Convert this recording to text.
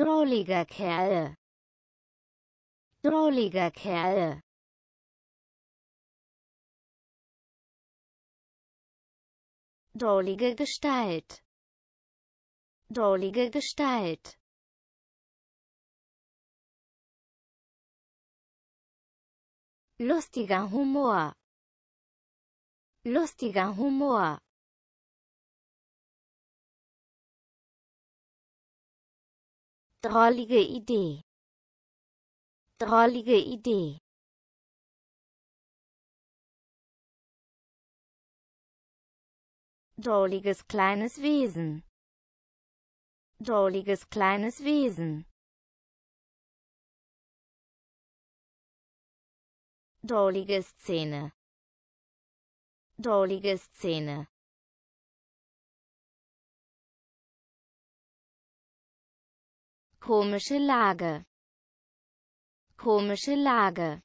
Drolliger Kerl. Drolliger Kerl. Drollige Gestalt. Drollige Gestalt. Lustiger Humor. Lustiger Humor. Drollige Idee. Drollige Idee. Drolliges kleines Wesen. Drolliges kleines Wesen. Drollige Szene. Drollige Szene. komische Lage komische Lage